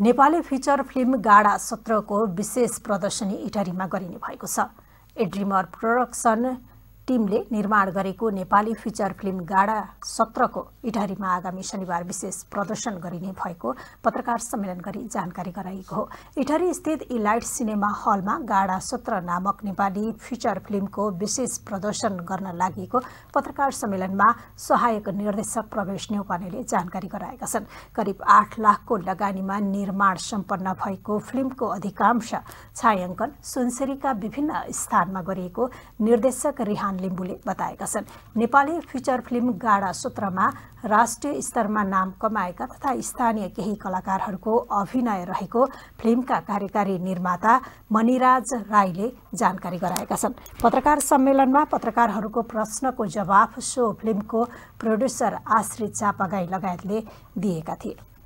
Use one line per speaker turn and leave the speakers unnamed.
Nepali feature film गाडा सत्रको विशेष प्रदर्शनी इटरीमा गरिने भएको छ ए ड्रिमर प्रोडक्सन टिमले निर्माण गरेको नेपाली फिचर फिल्म गाडा सत्रको इटहरीमा आगामी शनिबार विशेष प्रदर्शन गरिने भएको पत्रकार सम्मेलन गरी जानकारी गराइएको हो इटहरी स्थित इलाइट सिनेमा हलमा गाडा सत्र नामक नेपाली फिचर फिल्मको विशेष प्रदर्शन गर्न लागि पत्रकार सम्मेलनमा सहायक निर्देशक प्रवेश न्यौपानेले जानकारी गराएका छन् करिब आठ लाखको लगानीमा निर्माण सम्पन्न भएको फिल्मको अधिकांश छायाङ्कन सुनसरीका विभिन्न स्थानमा गरिएको निर्देशक रिहान लिम्बूले बताएका छन् नेपाली फिचर फिल्म गाडा सूत्रमा राष्ट्रिय स्तरमा नाम कमाएका तथा स्थानीय केही कलाकारहरूको अभिनय रहेको फिल्मका कार्यकारी निर्माता मणिराज राईले जानकारी गराएका छन् पत्रकार सम्मेलनमा पत्रकारहरूको प्रश्नको जवाफ सो फिल्मको प्रोड्युसर आश्रित चापागाई लगायतले दिएका थिए